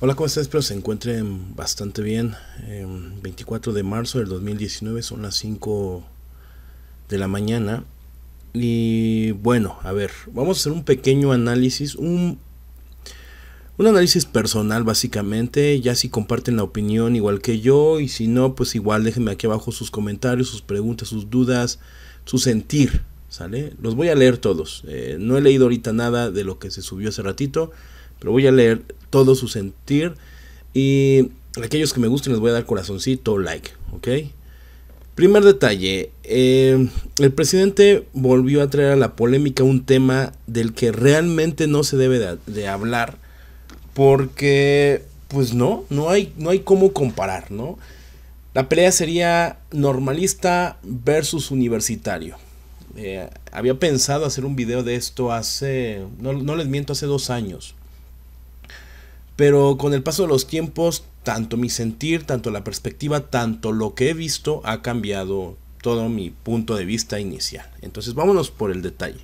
Hola, ¿cómo están? Espero se encuentren bastante bien. 24 em, de marzo del 2019 son las 5 de la mañana. Y bueno, a ver, vamos a hacer un pequeño análisis, un, un análisis personal básicamente. Ya si comparten la opinión igual que yo y si no, pues igual déjenme aquí abajo sus comentarios, sus preguntas, sus dudas, su sentir, ¿sale? Los voy a leer todos. Eh, no he leído ahorita nada de lo que se subió hace ratito. Pero voy a leer todo su sentir. Y aquellos que me gusten les voy a dar corazoncito, like, ¿ok? Primer detalle, eh, el presidente volvió a traer a la polémica un tema del que realmente no se debe de, hablar, porque pues no, no hay, no hay cómo comparar, ¿no? La pelea sería normalista versus universitario. Eh, había pensado hacer un video de esto hace, no, no les miento, hace dos años pero con el paso de los tiempos, tanto mi sentir, tanto la perspectiva, tanto lo que he visto ha cambiado todo mi punto de vista inicial. Entonces vámonos por el detalle.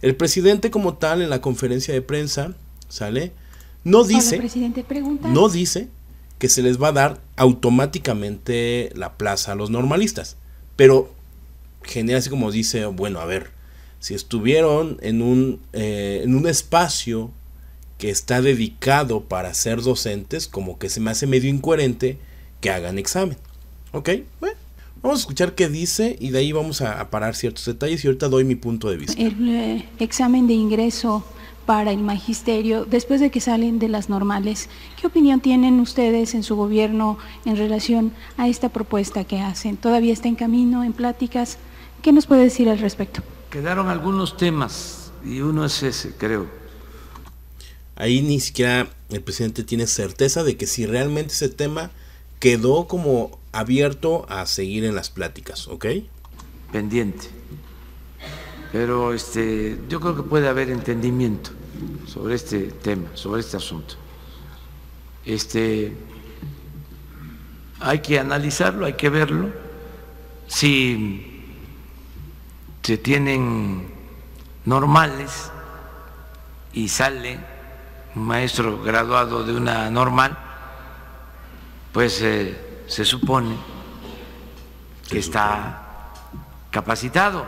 El presidente como tal en la conferencia de prensa, ¿sale? No dice, no dice que se les va a dar automáticamente la plaza a los normalistas, pero genera así como dice, bueno, a ver, si estuvieron en un, eh, en un espacio que está dedicado para ser docentes, como que se me hace medio incoherente que hagan examen. ¿Ok? Bueno, vamos a escuchar qué dice y de ahí vamos a, parar ciertos detalles y ahorita doy mi punto de vista. El eh, examen de ingreso para el magisterio después de que salen de las normales. ¿Qué opinión tienen ustedes en su gobierno en relación a esta propuesta que hacen? ¿Todavía está en camino, en pláticas? ¿Qué nos puede decir al respecto? Quedaron algunos temas y uno es ese, creo ahí ni siquiera el presidente tiene certeza de que si realmente ese tema quedó como abierto a seguir en las pláticas, ¿ok? Pendiente. Pero este, yo creo que puede haber entendimiento sobre este tema, sobre este asunto. Este, hay que analizarlo, hay que verlo. Si se tienen normales y sale maestro graduado de una normal, pues eh, se supone que está capacitado,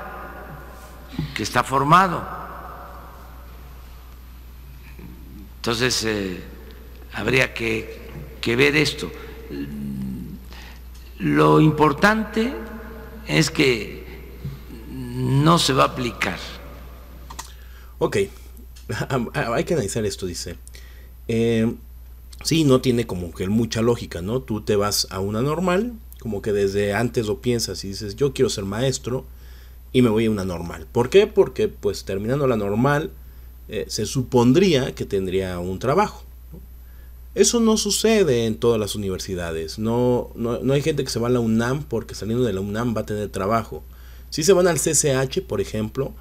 que está formado. Entonces, eh, habría que, que ver esto. Lo importante es que no se va a aplicar. Ok. Ah, hay que analizar esto, dice. si em, sí, no tiene como que mucha lógica, ¿no? Tú te vas a una normal, como que desde antes lo piensas y dices, yo quiero ser maestro y me voy a una normal. ¿Por qué? Porque pues terminando la normal eh, se supondría que tendría un trabajo. Eso no sucede en todas las universidades. No, no hay gente que se va a la UNAM porque saliendo de la UNAM va a tener trabajo. Si se van al CCH, por ejemplo,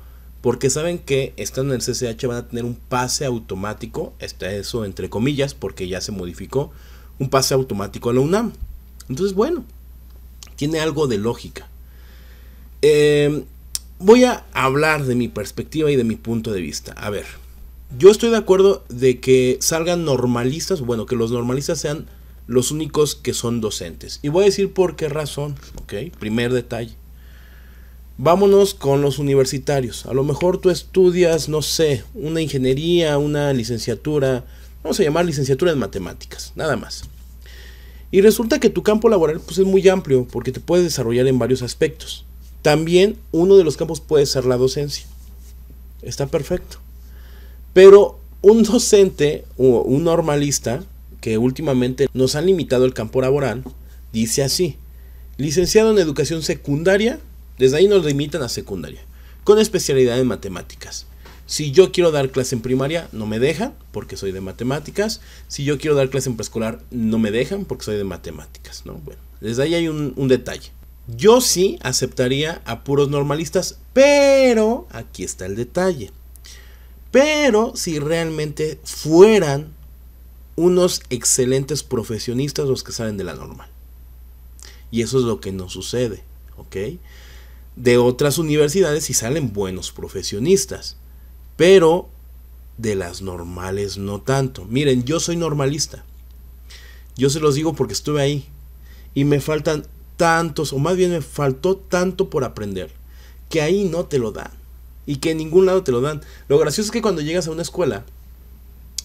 porque saben que estando en el CCH van a tener un pase automático, está eso entre comillas, porque ya se modificó, un pase automático a la UNAM. Entonces, bueno, tiene algo de lógica. Em, voy a hablar de mi perspectiva y de mi punto de vista. A ver, yo estoy de acuerdo de que salgan normalistas, bueno, que los normalistas sean los únicos que son docentes. Y voy a decir por qué razón, ¿ok? Primer detalle. Vámonos con los universitarios. A lo mejor tú estudias, no sé, una ingeniería, una licenciatura, vamos a llamar licenciatura en matemáticas, nada más. Y resulta que tu campo laboral pues, es muy amplio porque te puedes desarrollar en varios aspectos. También uno de los campos puede ser la docencia. Está perfecto. Pero un docente o un normalista que últimamente nos han limitado el campo laboral dice así, licenciado en educación secundaria desde ahí nos limitan a secundaria, con especialidad en matemáticas. Si yo quiero dar clase en primaria, no me dejan porque soy de matemáticas. Si yo quiero dar clase en preescolar, no me dejan porque soy de matemáticas, Bueno, desde ahí hay un, un detalle. Yo sí aceptaría a puros normalistas, pero aquí está el detalle. Pero si realmente fueran unos excelentes profesionistas los que salen de la normal. Y eso es lo que no sucede, ¿ok? de otras universidades y salen buenos profesionistas, pero de las normales no tanto. Miren, yo soy normalista. Yo se los digo porque estuve ahí y me faltan tantos, o más bien me faltó tanto por aprender, que ahí no te lo dan y que en ningún lado te lo dan. Lo gracioso es que cuando llegas a una escuela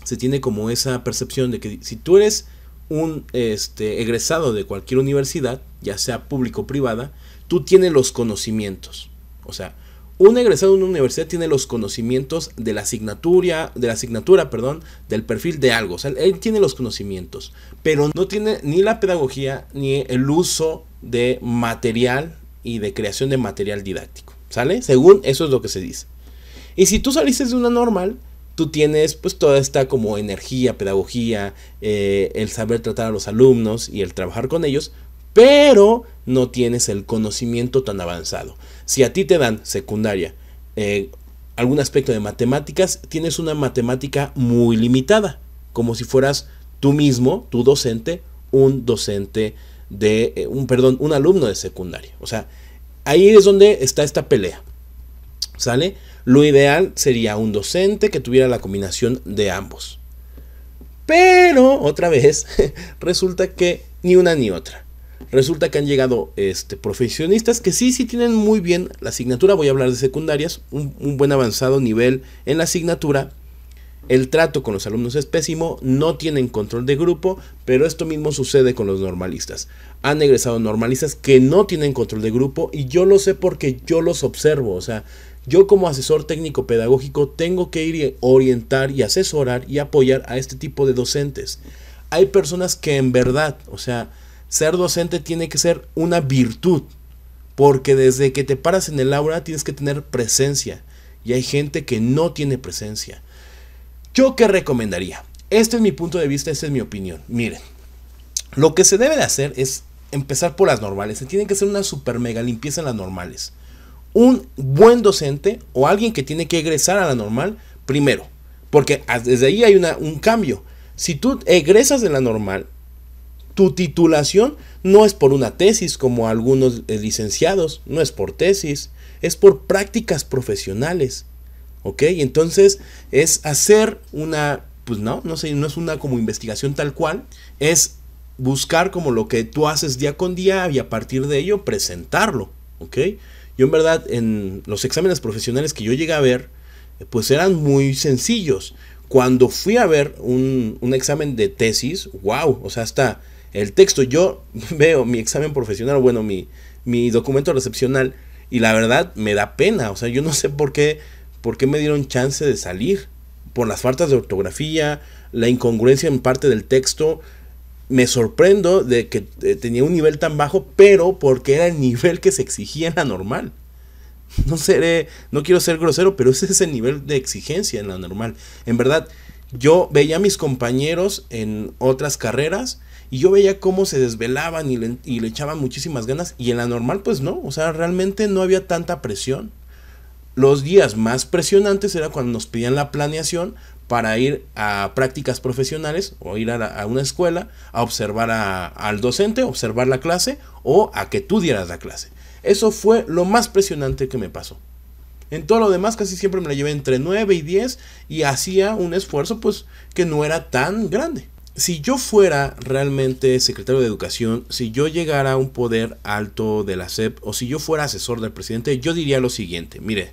se tiene como esa percepción de que si tú eres un este, egresado de cualquier universidad, ya sea público o privada, tú tienes los conocimientos. O sea, un egresado de una universidad tiene los conocimientos de la asignatura, de la asignatura, perdón, del perfil de algo. O sea, él tiene los conocimientos, pero no tiene ni la pedagogía ni el uso de material y de creación de material didáctico. ¿Sale? Según eso es lo que se dice. Y si tú saliste de una normal, tú tienes pues toda esta como energía, pedagogía, eh, el saber tratar a los alumnos y el trabajar con ellos, pero no tienes el conocimiento tan avanzado. Si a ti te dan secundaria eh, algún aspecto de matemáticas, tienes una matemática muy limitada, como si fueras tú mismo, tu docente, un docente de, eh, un, perdón, un alumno de secundaria. O sea, ahí es donde está esta pelea. ¿Sale? Lo ideal sería un docente que tuviera la combinación de ambos. Pero, otra vez, resulta que ni una ni otra. Resulta que han llegado este, profesionistas que sí, sí tienen muy bien la asignatura. Voy a hablar de secundarias, un, buen avanzado nivel en la asignatura. El trato con los alumnos es pésimo, no tienen control de grupo, pero esto mismo sucede con los normalistas. Han egresado normalistas que no tienen control de grupo y yo lo sé porque yo los observo. O sea, yo como asesor técnico pedagógico tengo que ir y orientar y asesorar y apoyar a este tipo de docentes. Hay personas que en verdad, o sea, ser docente tiene que ser una virtud, porque desde que te paras en el aula tienes que tener presencia, y hay gente que no tiene presencia. ¿Yo qué recomendaría? Este es mi punto de vista, esta es mi opinión. Miren, lo que se debe de hacer es empezar por las normales. Se tiene que hacer una super mega limpieza en las normales. Un buen docente o alguien que tiene que egresar a la normal primero. Porque desde ahí hay un cambio. Si tú egresas de la normal, tu titulación no es por una tesis como algunos eh, licenciados, no es por tesis, es por prácticas profesionales. ¿Ok? Entonces es hacer una, pues no, no, sé, no es una como investigación tal cual, es buscar como lo que tú haces día con día y a partir de ello presentarlo. ¿Ok? Yo en verdad en los exámenes profesionales que yo llegué a ver, eh, pues eran muy sencillos. Cuando fui a ver un, un examen de tesis, wow, o sea, hasta el texto. Yo veo mi examen profesional, bueno, mi, mi documento recepcional, y la verdad me da pena. O sea, yo no sé por qué, por qué me dieron chance de salir. Por las faltas de ortografía, la incongruencia en parte del texto. Me sorprendo de que eh, tenía un nivel tan bajo, pero porque era el nivel que se exigía en la normal. No seré, no quiero ser grosero, pero ese es el nivel de exigencia en la normal. En verdad, yo veía a mis compañeros en otras carreras y yo veía cómo se desvelaban y le, echaban muchísimas ganas y en la normal pues no, o sea, realmente no había tanta presión. Los días más presionantes era cuando nos pedían la planeación para ir a prácticas profesionales o ir a, una escuela a observar al docente, observar la clase o a que tú dieras la clase. Eso fue lo más presionante que me pasó. En todo lo demás casi siempre me la llevé entre 9 y 10 y hacía un esfuerzo pues que no era tan grande. Si yo fuera realmente secretario de educación, si yo llegara a un poder alto de la SEP o si yo fuera asesor del presidente, yo diría lo siguiente, mire,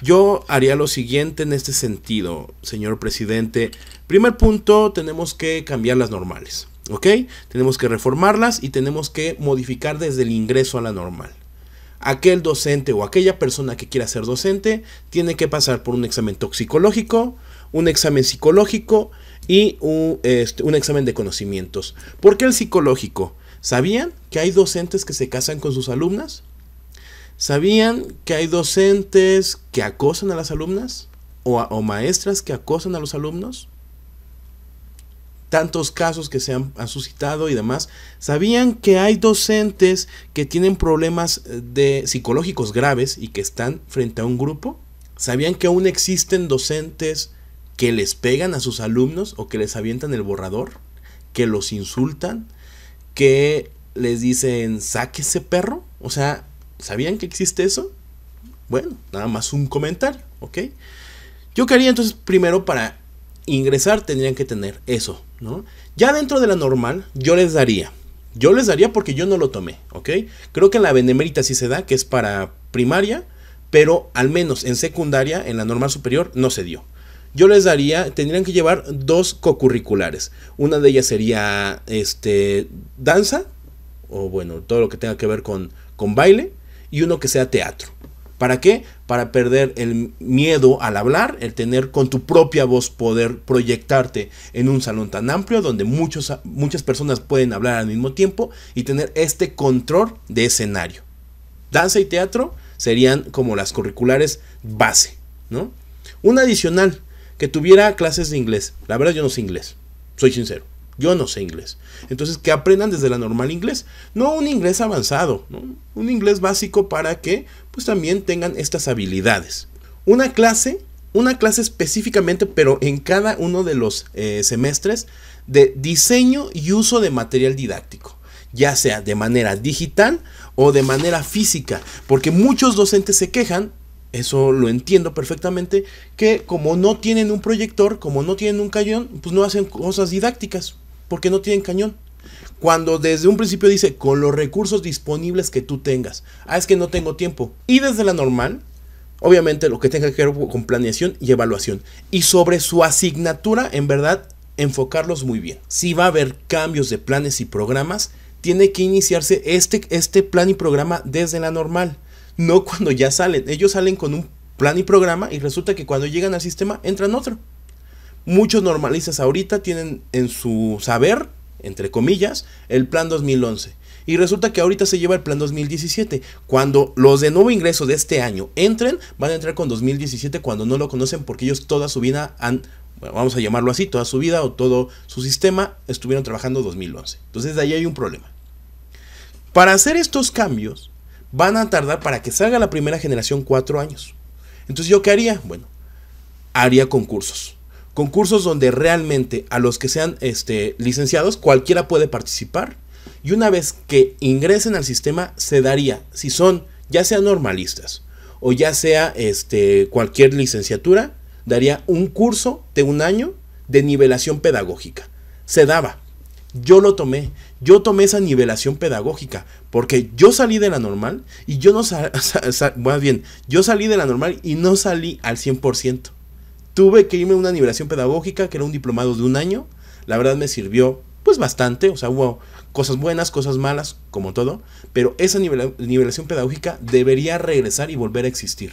yo haría lo siguiente en este sentido, señor presidente. Primer punto, tenemos que cambiar las normales, ¿ok? Tenemos que reformarlas y tenemos que modificar desde el ingreso a la normal aquel docente o aquella persona que quiera ser docente tiene que pasar por un examen toxicológico, un examen psicológico y este, un, examen de conocimientos. ¿Por qué el psicológico? ¿Sabían que hay docentes que se casan con sus alumnas? ¿Sabían que hay docentes que acosan a las alumnas? ¿O, o maestras que acosan a los alumnos? tantos casos que se han, suscitado y demás, sabían que hay docentes que tienen problemas eh, de psicológicos graves y que están frente a un grupo, sabían que aún existen docentes que les pegan a sus alumnos o que les avientan el borrador, que los insultan, que les dicen saque ese perro, o sea, ¿sabían que existe eso? Bueno, nada más un comentario, ¿ok? Yo quería entonces primero para ingresar tendrían que tener eso, ya dentro de la normal, yo les daría. Yo les daría porque yo no lo tomé, ¿ok? Creo que en la benemérita sí se da, que es para primaria, pero al menos en secundaria, en la normal superior, no se dio. Yo les daría, tendrían que llevar dos cocurriculares. Una de ellas sería este, danza, o bueno, todo lo que tenga que ver con, con baile, y uno que sea teatro. ¿Para qué? Para perder el miedo al hablar, el tener con tu propia voz poder proyectarte en un salón tan amplio donde muchas personas pueden hablar al mismo tiempo y tener este control de escenario. Danza y teatro serían como las curriculares base, ¿no? Una adicional, que tuviera clases de inglés. La verdad yo no sé inglés, soy sincero. Yo no sé inglés. Entonces, que aprendan desde la normal inglés. No un inglés avanzado, un inglés básico para que pues también tengan estas habilidades. Una clase, una clase específicamente, pero en cada uno de los eh, semestres, de diseño y uso de material didáctico ya sea de manera digital o de manera física, porque muchos docentes se quejan, eso lo entiendo perfectamente, que como no tienen un proyector, como no tienen un cañón, pues no hacen cosas didácticas porque no tienen cañón. Cuando desde un principio dice con los recursos disponibles que tú tengas. Ah, es que no tengo tiempo. Y desde la normal, obviamente lo que tenga que ver con planeación y evaluación. Y sobre su asignatura, en verdad, enfocarlos muy bien. Si va a haber cambios de planes y programas, tiene que iniciarse este, este plan y programa desde la normal. No cuando ya salen. Ellos salen con un plan y programa y resulta que cuando llegan al sistema entran otro. Muchos normalistas ahorita tienen en su saber, entre comillas, el plan 2011. Y resulta que ahorita se lleva el plan 2017. Cuando los de nuevo ingreso de este año entren, van a entrar con 2017 cuando no lo conocen porque ellos toda su vida han, vamos a llamarlo así, toda su vida o todo su sistema estuvieron trabajando 2011. Entonces de ahí hay un problema. Para hacer estos cambios, van a tardar para que salga la primera generación cuatro años. Entonces yo qué haría? Bueno, haría concursos Concursos donde realmente a los que sean este, licenciados cualquiera puede participar. Y una vez que ingresen al sistema se daría, si son ya sean normalistas o ya sea este, cualquier licenciatura, daría un curso de un año de nivelación pedagógica. Se daba. Yo lo tomé. Yo tomé esa nivelación pedagógica porque yo salí de la normal y yo no, bien, yo salí de la normal y no salí al 100%. Tuve que irme a una nivelación pedagógica, que era un diplomado de un año. La verdad me sirvió pues bastante, o sea, hubo cosas buenas, cosas malas, como todo, pero esa nivelación pedagógica debería regresar y volver a existir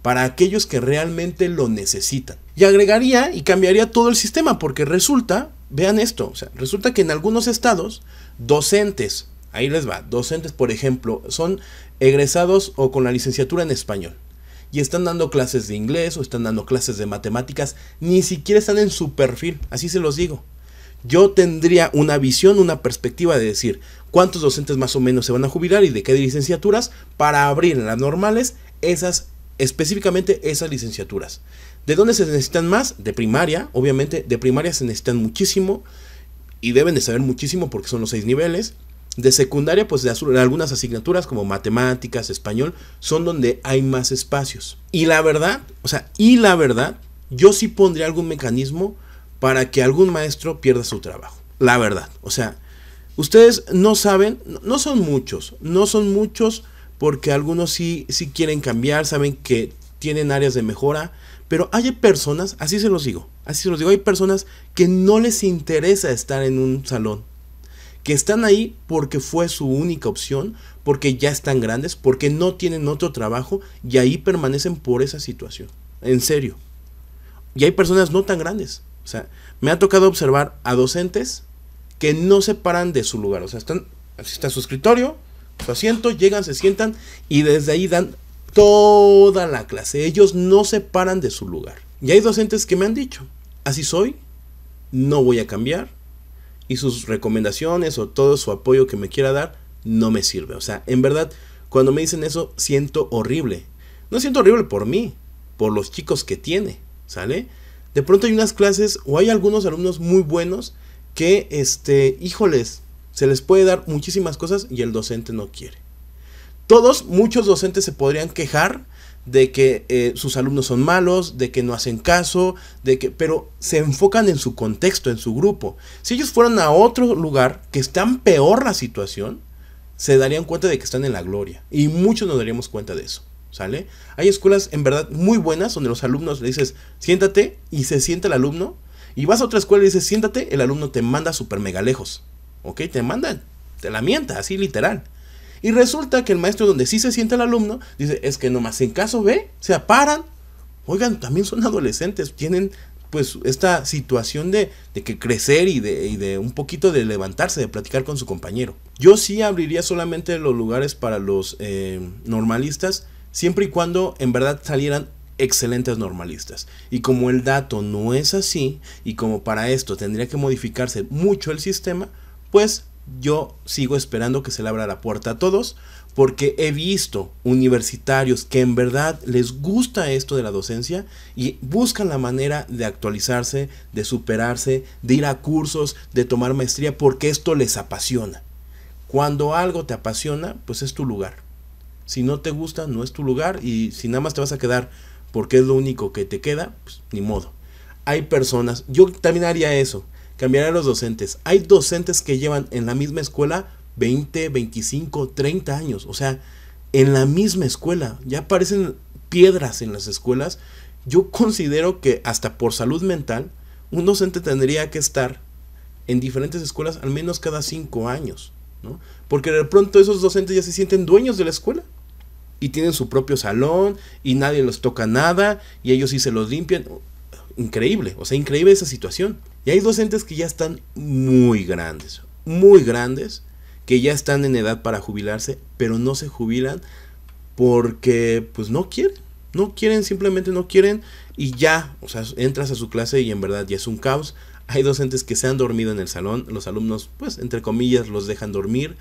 para aquellos que realmente lo necesitan. Y agregaría y cambiaría todo el sistema, porque resulta, vean esto, o sea, resulta que en algunos estados, docentes, ahí les va, docentes, por ejemplo, son egresados o con la licenciatura en español y están dando clases de inglés o están dando clases de matemáticas, ni siquiera están en su perfil, así se los digo. Yo tendría una visión, una perspectiva de decir cuántos docentes más o menos se van a jubilar y de qué licenciaturas para abrir en las normales esas, específicamente esas licenciaturas. ¿De dónde se necesitan más? De primaria, obviamente, de primaria se necesitan muchísimo y deben de saber muchísimo porque son los seis niveles. De secundaria, pues de algunas asignaturas como matemáticas, español, son donde hay más espacios. Y la verdad, o sea, y la verdad, yo sí pondría algún mecanismo para que algún maestro pierda su trabajo. La verdad, o sea, ustedes no saben, no son muchos, no son muchos porque algunos sí, sí quieren cambiar, saben que tienen áreas de mejora, pero hay personas, así se los digo, así se los digo, hay personas que no les interesa estar en un salón que están ahí porque fue su única opción, porque ya están grandes, porque no tienen otro trabajo y ahí permanecen por esa situación. En serio. Y hay personas no tan grandes. O sea, me ha tocado observar a docentes que no se paran de su lugar. O sea, están, así está su escritorio, su asiento, llegan, se sientan y desde ahí dan toda la clase. Ellos no se paran de su lugar. Y hay docentes que me han dicho, así soy, no voy a cambiar, y sus recomendaciones o todo su apoyo que me quiera dar no me sirve. O sea, en verdad, cuando me dicen eso, siento horrible. No siento horrible por mí, por los chicos que tiene, ¿sale? De pronto hay unas clases o hay algunos alumnos muy buenos que, este, híjoles, se les puede dar muchísimas cosas y el docente no quiere. Todos, muchos docentes se podrían quejar de que eh, sus alumnos son malos, de que no hacen caso, de que, pero se enfocan en su contexto, en su grupo. Si ellos fueran a otro lugar que está peor la situación, se darían cuenta de que están en la gloria. Y muchos nos daríamos cuenta de eso. ¿Sale? Hay escuelas en verdad muy buenas donde los alumnos le dices, siéntate y se sienta el alumno. Y vas a otra escuela y dices, siéntate, el alumno te manda súper mega lejos. ¿Ok? Te mandan, te la mienta, así literal. Y resulta que el maestro donde sí se siente el alumno, dice, es que nomás en caso ve, se aparan. Oigan, también son adolescentes, tienen pues esta situación de, que crecer y de, de, un poquito de levantarse, de platicar con su compañero. Yo sí abriría solamente los lugares para los eh, normalistas, siempre y cuando en verdad salieran excelentes normalistas. Y como el dato no es así, y como para esto tendría que modificarse mucho el sistema, pues yo sigo esperando que se le abra la puerta a todos porque he visto universitarios que en verdad les gusta esto de la docencia y buscan la manera de actualizarse, de superarse, de ir a cursos, de tomar maestría, porque esto les apasiona. Cuando algo te apasiona, pues es tu lugar. Si no te gusta, no es tu lugar y si nada más te vas a quedar porque es lo único que te queda, pues ni modo. Hay personas, yo también haría eso cambiar a los docentes. Hay docentes que llevan en la misma escuela 20, 25, 30 años. O sea, en la misma escuela. Ya aparecen piedras en las escuelas. Yo considero que hasta por salud mental, un docente tendría que estar en diferentes escuelas al menos cada 5 años. ¿no? Porque de pronto esos docentes ya se sienten dueños de la escuela. Y tienen su propio salón y nadie los toca nada y ellos sí se los limpian. Increíble, o sea, increíble esa situación. Y hay docentes que ya están muy grandes, muy grandes, que ya están en edad para jubilarse, pero no se jubilan porque pues no quieren. No quieren, simplemente no quieren y ya, o sea, entras a su clase y en verdad ya es un caos. Hay docentes que se han dormido en el salón, los alumnos pues entre comillas los dejan dormir.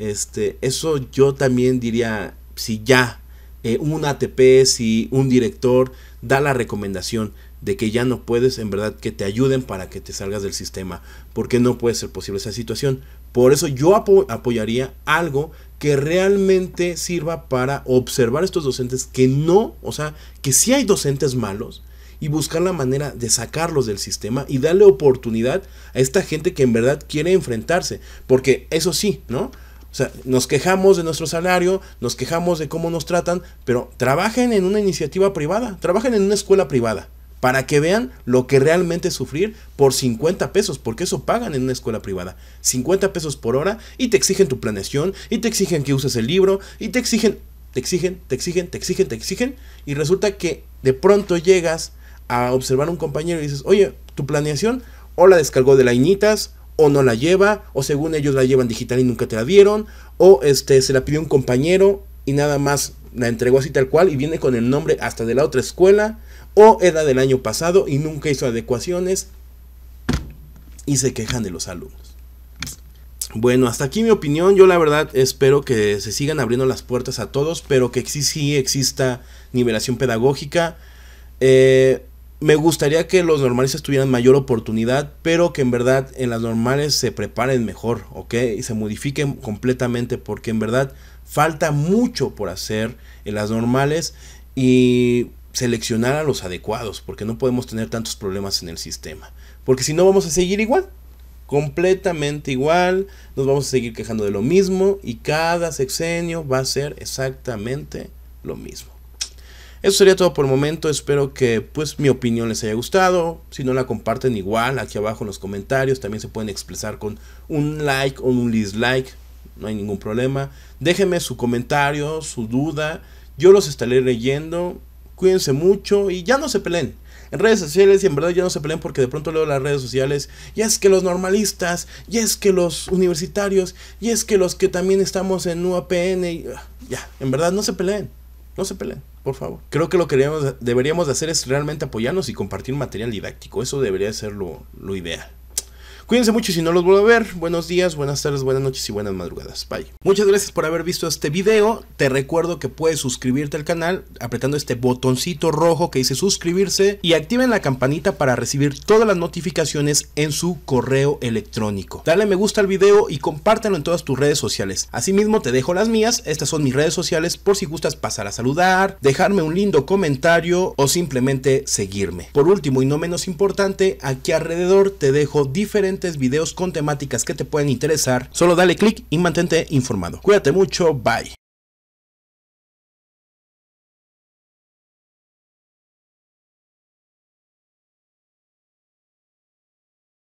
Este, eso yo también diría, si ya eh, un ATP, si un director da la recomendación, de que ya no puedes, en verdad, que te ayuden para que te salgas del sistema, porque no puede ser posible esa situación. Por eso yo apoyaría algo que realmente sirva para observar estos docentes que no, o sea, que sí hay docentes malos y buscar la manera de sacarlos del sistema y darle oportunidad a esta gente que en verdad quiere enfrentarse, porque eso sí, ¿no? O sea, nos quejamos de nuestro salario, nos quejamos de cómo nos tratan, pero trabajen en una iniciativa privada, trabajen en una escuela privada para que vean lo que realmente es sufrir por 50 pesos, porque eso pagan en una escuela privada. 50 pesos por hora y te exigen tu planeación, y te exigen que uses el libro, y te exigen, te exigen, te exigen, te exigen, te exigen, y resulta que de pronto llegas a observar a un compañero y dices, oye, tu planeación o la descargó de la Iñitas, o no la lleva, o según ellos la llevan digital y nunca te la dieron, o este se la pidió un compañero y nada más la entregó así tal cual y viene con el nombre hasta de la otra escuela o era del año pasado y nunca hizo adecuaciones y se quejan de los alumnos. Bueno, hasta aquí mi opinión. Yo la verdad espero que se sigan abriendo las puertas a todos, pero que sí, sí exista nivelación pedagógica. Eh, me gustaría que los normales tuvieran mayor oportunidad, pero que en verdad en las normales se preparen mejor, ¿ok? Y se modifiquen completamente, porque en verdad falta mucho por hacer en las normales y seleccionar a los adecuados, porque no podemos tener tantos problemas en el sistema. Porque si no vamos a seguir igual, completamente igual, nos vamos a seguir quejando de lo mismo y cada sexenio va a ser exactamente lo mismo. Eso sería todo por el momento, espero que pues mi opinión les haya gustado, si no la comparten igual aquí abajo en los comentarios, también se pueden expresar con un like o un dislike, no hay ningún problema. Déjenme su comentario, su duda, yo los estaré leyendo cuídense mucho y ya no se peleen. En redes sociales y en verdad ya no se peleen porque de pronto leo las redes sociales y es que los normalistas, y es que los universitarios, y es que los que también estamos en UAPN, ah, ya, en verdad no se peleen, no se peleen por favor. Creo que lo que deberíamos, deberíamos hacer es realmente apoyarnos y compartir material didáctico. Eso debería ser lo, lo ideal. Cuídense mucho y si no los vuelvo a ver, buenos días, buenas tardes, buenas noches y buenas madrugadas. Bye. Muchas gracias por haber visto este video. Te recuerdo que puedes suscribirte al canal apretando este botoncito rojo que dice suscribirse y activen la campanita para recibir todas las notificaciones en su correo electrónico. Dale me gusta al video y compártelo en todas tus redes sociales. Asimismo te dejo las mías, estas son mis redes sociales por si gustas pasar a saludar, dejarme un lindo comentario o simplemente seguirme. Por último y no menos importante, aquí alrededor te dejo diferentes videos con temáticas que te pueden interesar. Solo dale click y mantente informado. Cuídate mucho, bye.